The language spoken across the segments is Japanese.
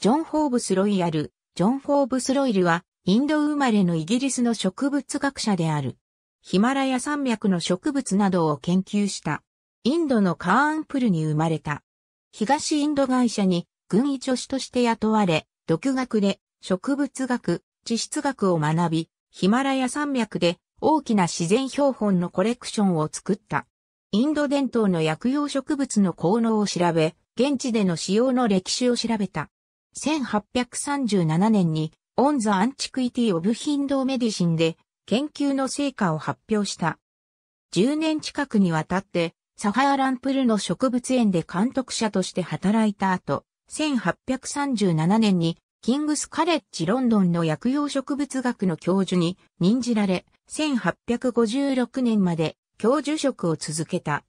ジョン・フォーブス・ロイヤル、ジョン・フォーブス・ロイルは、インド生まれのイギリスの植物学者である。ヒマラヤ山脈の植物などを研究した。インドのカーンプルに生まれた。東インド会社に軍医助手として雇われ、独学で植物学、地質学を学び、ヒマラヤ山脈で大きな自然標本のコレクションを作った。インド伝統の薬用植物の効能を調べ、現地での使用の歴史を調べた。1837年に、オン・ザ・アンチクイティ・オブ・ヒンドー・メディシンで、研究の成果を発表した。10年近くにわたって、サハアランプルの植物園で監督者として働いた後、1837年にキングスカレッジロンドンの薬用植物学の教授に任じられ、1856年まで教授職を続けた。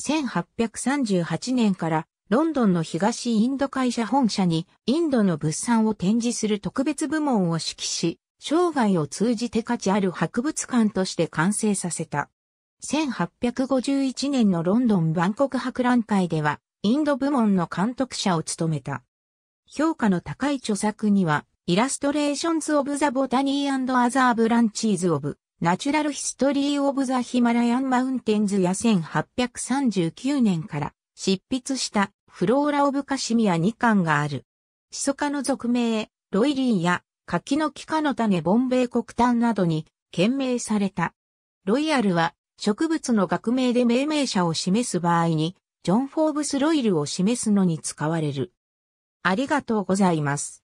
1838年からロンドンの東インド会社本社にインドの物産を展示する特別部門を指揮し、生涯を通じて価値ある博物館として完成させた。1851年のロンドン万国博覧会では、インド部門の監督者を務めた。評価の高い著作には、イラストレーションズ・オブ・ザ・ボタニー・アザー・ブランチーズ・オブ・ナチュラル・ヒストリー・オブ・ザ・ヒマラヤン・マウンテンズや1839年から執筆したフローラ・オブ・カシミア2巻がある。シソ科の俗名、ロイリーや柿の木科の種ボンベイ国丹などに懸命された。ロイヤルは植物の学名で命名者を示す場合に、ジョン・フォーブス・ロイルを示すのに使われる。ありがとうございます。